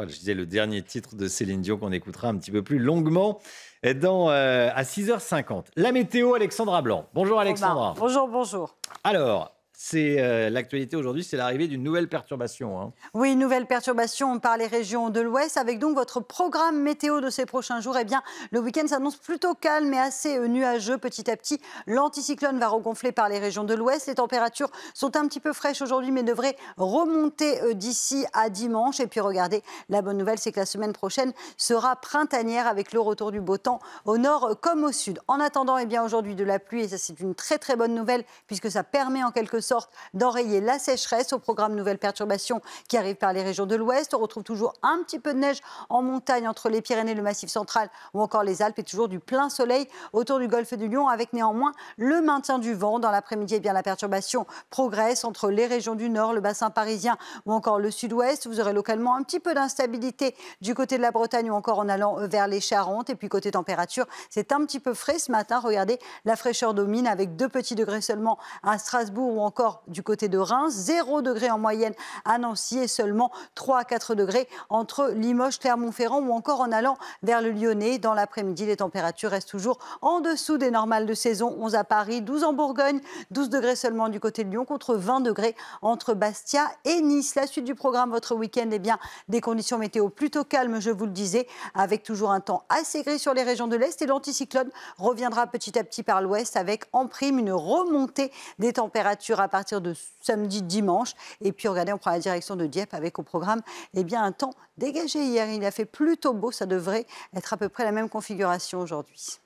je disais le dernier titre de Céline Dion qu'on écoutera un petit peu plus longuement dans, euh, à 6h50. La météo, Alexandra Blanc. Bonjour Alexandra. Bonjour, bonjour. Alors, c'est euh, l'actualité aujourd'hui, c'est l'arrivée d'une nouvelle perturbation. Hein. Oui, Oui, nouvelle perturbation par les régions de l'Ouest. Avec donc votre programme météo de ces prochains jours, eh bien, le week-end s'annonce plutôt calme et assez euh, nuageux. Petit à petit, l'anticyclone va regonfler par les régions de l'Ouest. Les températures sont un petit peu fraîches aujourd'hui, mais devraient remonter euh, d'ici à dimanche. Et puis, regardez, la bonne nouvelle, c'est que la semaine prochaine sera printanière avec le retour du beau temps au nord comme au sud. En attendant, eh bien, aujourd'hui de la pluie, et ça, c'est une très très bonne nouvelle puisque ça permet en quelque sorte d'enrayer la sécheresse au programme Nouvelle perturbations qui arrive par les régions de l'Ouest. On retrouve toujours un petit peu de neige en montagne entre les Pyrénées, le Massif central ou encore les Alpes et toujours du plein soleil autour du golfe du Lion avec néanmoins le maintien du vent. Dans l'après-midi, eh bien la perturbation progresse entre les régions du Nord, le bassin parisien ou encore le Sud-Ouest. Vous aurez localement un petit peu d'instabilité du côté de la Bretagne ou encore en allant euh, vers les Charentes. Et puis côté température, c'est un petit peu frais ce matin. Regardez, la fraîcheur domine avec deux petits degrés seulement à Strasbourg ou encore encore du côté de Reims, 0 degré en moyenne à Nancy et seulement 3 à 4 degrés entre Limoges, Clermont-Ferrand ou encore en allant vers le Lyonnais. Dans l'après-midi, les températures restent toujours en dessous des normales de saison, 11 à Paris, 12 en Bourgogne, 12 degrés seulement du côté de Lyon contre 20 degrés entre Bastia et Nice. La suite du programme, votre week-end, eh bien, des conditions météo plutôt calmes, je vous le disais, avec toujours un temps assez gris sur les régions de l'Est et l'anticyclone reviendra petit à petit par l'Ouest avec en prime une remontée des températures à partir de samedi, dimanche. Et puis, regardez, on prend la direction de Dieppe avec au programme eh bien, un temps dégagé hier. Il a fait plutôt beau. Ça devrait être à peu près la même configuration aujourd'hui.